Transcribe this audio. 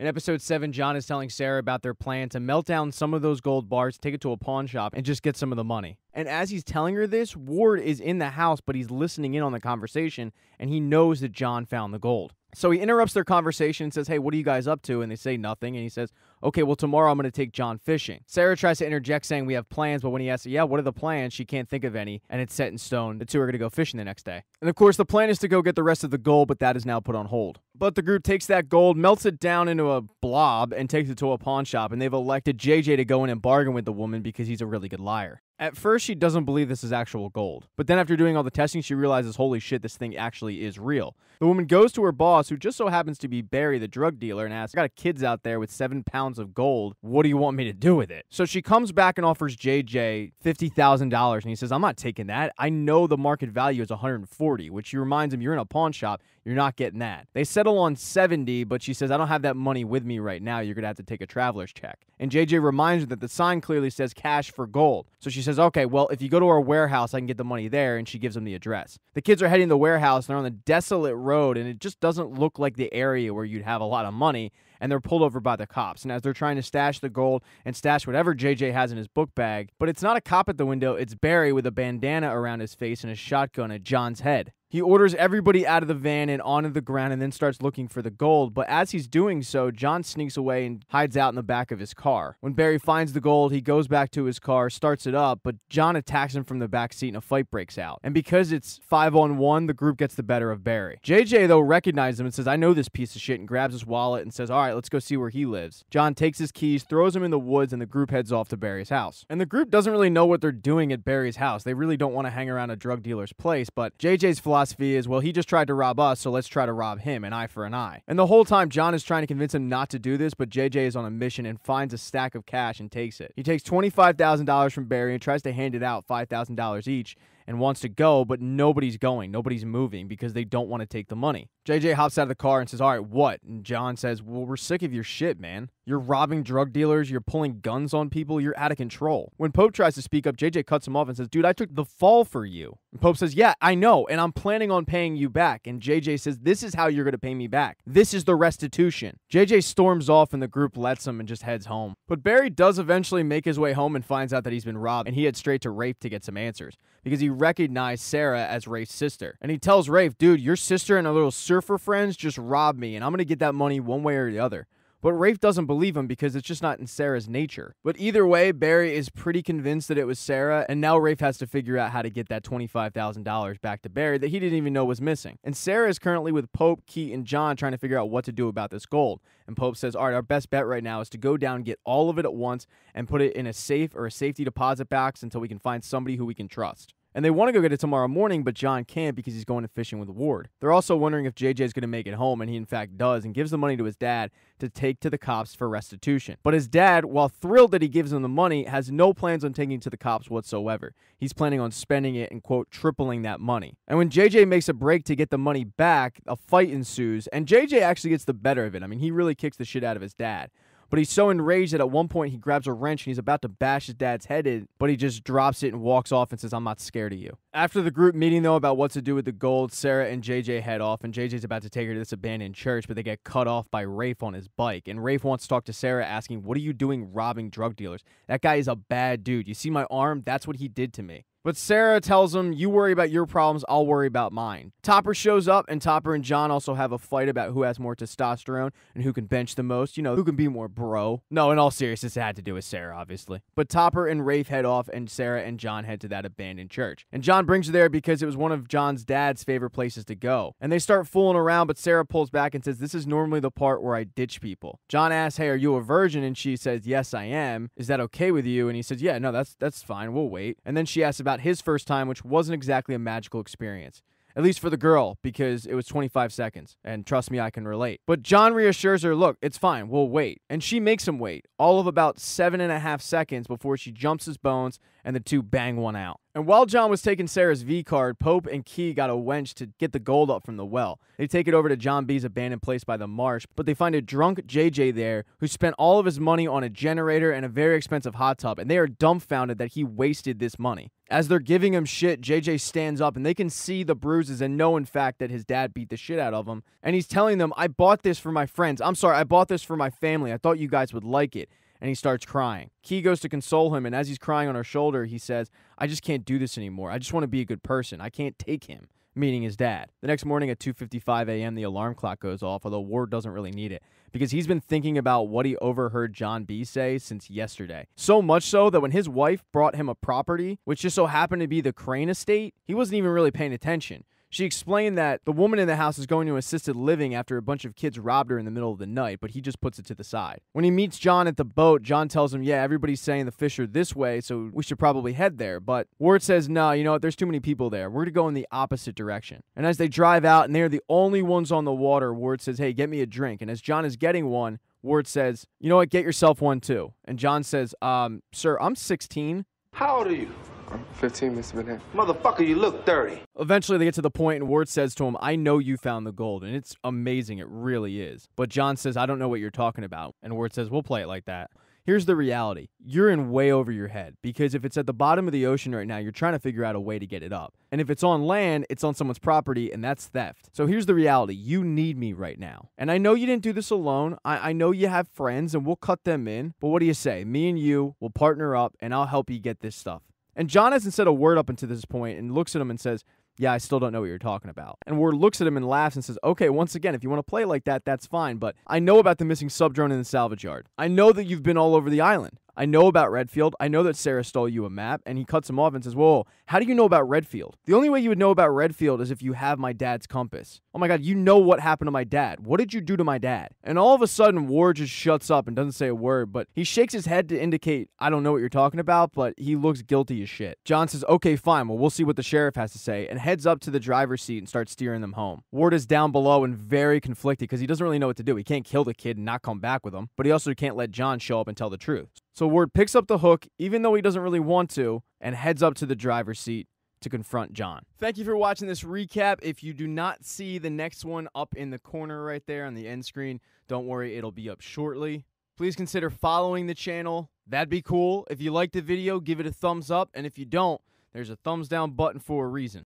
In episode 7, John is telling Sarah about their plan to melt down some of those gold bars, take it to a pawn shop, and just get some of the money. And as he's telling her this, Ward is in the house, but he's listening in on the conversation, and he knows that John found the gold. So he interrupts their conversation and says, Hey, what are you guys up to? And they say nothing. And he says, Okay, well, tomorrow I'm going to take John fishing. Sarah tries to interject saying, We have plans. But when he asks, Yeah, what are the plans? She can't think of any. And it's set in stone. The two are going to go fishing the next day. And of course, the plan is to go get the rest of the gold, but that is now put on hold. But the group takes that gold, melts it down into a blob, and takes it to a pawn shop. And they've elected JJ to go in and bargain with the woman because he's a really good liar. At first, she doesn't believe this is actual gold, but then after doing all the testing, she realizes, holy shit, this thing actually is real. The woman goes to her boss, who just so happens to be Barry, the drug dealer, and asks, I got a kids out there with seven pounds of gold. What do you want me to do with it? So she comes back and offers JJ $50,000, and he says, I'm not taking that. I know the market value is 140, which she reminds him, you're in a pawn shop. You're not getting that. They settle on 70, but she says, I don't have that money with me right now. You're going to have to take a traveler's check. And JJ reminds her that the sign clearly says cash for gold. So she says, says, okay, well, if you go to our warehouse, I can get the money there. And she gives him the address. The kids are heading to the warehouse and they're on the desolate road, and it just doesn't look like the area where you'd have a lot of money. And they're pulled over by the cops. And as they're trying to stash the gold and stash whatever JJ has in his book bag, but it's not a cop at the window, it's Barry with a bandana around his face and a shotgun at John's head. He orders everybody out of the van and onto the ground and then starts looking for the gold. But as he's doing so, John sneaks away and hides out in the back of his car. When Barry finds the gold, he goes back to his car, starts it up, but John attacks him from the back seat and a fight breaks out. And because it's five on one, the group gets the better of Barry. JJ, though, recognizes him and says, I know this piece of shit, and grabs his wallet and says, All right, let's go see where he lives. John takes his keys, throws him in the woods, and the group heads off to Barry's house. And the group doesn't really know what they're doing at Barry's house. They really don't want to hang around a drug dealer's place, but JJ's fly philosophy is, well, he just tried to rob us, so let's try to rob him, an eye for an eye. And the whole time, John is trying to convince him not to do this, but JJ is on a mission and finds a stack of cash and takes it. He takes $25,000 from Barry and tries to hand it out $5,000 each and wants to go, but nobody's going. Nobody's moving because they don't want to take the money. JJ hops out of the car and says, All right, what? And John says, Well, we're sick of your shit, man. You're robbing drug dealers. You're pulling guns on people. You're out of control. When Pope tries to speak up, JJ cuts him off and says, Dude, I took the fall for you. And Pope says, Yeah, I know. And I'm planning on paying you back. And JJ says, This is how you're going to pay me back. This is the restitution. JJ storms off and the group lets him and just heads home. But Barry does eventually make his way home and finds out that he's been robbed and he heads straight to rape to get some answers because he recognize Sarah as Rafe's sister. And he tells Rafe, dude, your sister and her little surfer friends just robbed me, and I'm gonna get that money one way or the other. But Rafe doesn't believe him because it's just not in Sarah's nature. But either way, Barry is pretty convinced that it was Sarah, and now Rafe has to figure out how to get that $25,000 back to Barry that he didn't even know was missing. And Sarah is currently with Pope, Keith, and John trying to figure out what to do about this gold. And Pope says, All right, our best bet right now is to go down, get all of it at once, and put it in a safe or a safety deposit box until we can find somebody who we can trust. And they want to go get it tomorrow morning, but John can't because he's going to fishing with Ward. They're also wondering if JJ is going to make it home, and he in fact does, and gives the money to his dad to take to the cops for restitution. But his dad, while thrilled that he gives him the money, has no plans on taking it to the cops whatsoever. He's planning on spending it and, quote, tripling that money. And when JJ makes a break to get the money back, a fight ensues, and JJ actually gets the better of it. I mean, he really kicks the shit out of his dad. But he's so enraged that at one point he grabs a wrench and he's about to bash his dad's head in, but he just drops it and walks off and says, I'm not scared of you. After the group meeting, though, about what to do with the gold, Sarah and JJ head off, and JJ's about to take her to this abandoned church, but they get cut off by Rafe on his bike. And Rafe wants to talk to Sarah, asking, What are you doing robbing drug dealers? That guy is a bad dude. You see my arm? That's what he did to me. But Sarah tells him, You worry about your problems, I'll worry about mine. Topper shows up, and Topper and John also have a fight about who has more testosterone and who can bench the most. You know, who can be more bro. No, in all seriousness, it had to do with Sarah, obviously. But Topper and Rafe head off, and Sarah and John head to that abandoned church. And John John brings her there because it was one of John's dad's favorite places to go. And they start fooling around, but Sarah pulls back and says, This is normally the part where I ditch people. John asks, Hey, are you a virgin? And she says, Yes, I am. Is that okay with you? And he says, Yeah, no, that's that's fine. We'll wait. And then she asks about his first time, which wasn't exactly a magical experience. At least for the girl, because it was 25 seconds, and trust me, I can relate. But John reassures her, look, it's fine, we'll wait. And she makes him wait, all of about seven and a half seconds before she jumps his bones and the two bang one out. And while John was taking Sarah's V card, Pope and Key got a wench to get the gold up from the well. They take it over to John B's abandoned place by the marsh, but they find a drunk JJ there who spent all of his money on a generator and a very expensive hot tub, and they are dumbfounded that he wasted this money. As they're giving him shit, JJ stands up and they can see the bruises and know in fact that his dad beat the shit out of him. And he's telling them, I bought this for my friends. I'm sorry, I bought this for my family. I thought you guys would like it and he starts crying. Key goes to console him, and as he's crying on her shoulder, he says, I just can't do this anymore. I just want to be a good person. I can't take him, meaning his dad. The next morning at 2.55 a.m., the alarm clock goes off, although Ward doesn't really need it because he's been thinking about what he overheard John B say since yesterday. So much so that when his wife brought him a property, which just so happened to be the Crane estate, he wasn't even really paying attention. She explained that the woman in the house is going to assisted living after a bunch of kids robbed her in the middle of the night, but he just puts it to the side. When he meets John at the boat, John tells him, Yeah, everybody's saying the fish are this way, so we should probably head there. But Ward says, No, you know what? There's too many people there. We're going to go in the opposite direction. And as they drive out and they're the only ones on the water, Ward says, Hey, get me a drink. And as John is getting one, Ward says, You know what? Get yourself one too. And John says, um, Sir, I'm 16. How old are you? 15 minutes have been him. Motherfucker, you look 30. Eventually, they get to the point, and Ward says to him, I know you found the gold, and it's amazing. It really is. But John says, I don't know what you're talking about. And Ward says, We'll play it like that. Here's the reality you're in way over your head because if it's at the bottom of the ocean right now, you're trying to figure out a way to get it up. And if it's on land, it's on someone's property, and that's theft. So here's the reality you need me right now. And I know you didn't do this alone. I, I know you have friends, and we'll cut them in. But what do you say? Me and you will partner up, and I'll help you get this stuff. And John hasn't said a word up until this point and looks at him and says, Yeah, I still don't know what you're talking about. And Ward looks at him and laughs and says, Okay, once again, if you want to play like that, that's fine, but I know about the missing sub drone in the salvage yard. I know that you've been all over the island. I know about Redfield. I know that Sarah stole you a map. And he cuts him off and says, Whoa, how do you know about Redfield? The only way you would know about Redfield is if you have my dad's compass. Oh my God, you know what happened to my dad. What did you do to my dad? And all of a sudden, Ward just shuts up and doesn't say a word, but he shakes his head to indicate, I don't know what you're talking about, but he looks guilty as shit. John says, Okay, fine. Well, we'll see what the sheriff has to say and heads up to the driver's seat and starts steering them home. Ward is down below and very conflicted because he doesn't really know what to do. He can't kill the kid and not come back with him, but he also can't let John show up and tell the truth. So Ward picks up the hook, even though he doesn't really want to, and heads up to the driver's seat to confront John. Thank you for watching this recap. If you do not see the next one up in the corner right there on the end screen, don't worry, it'll be up shortly. Please consider following the channel. That'd be cool. If you like the video, give it a thumbs up, and if you don't, there's a thumbs down button for a reason.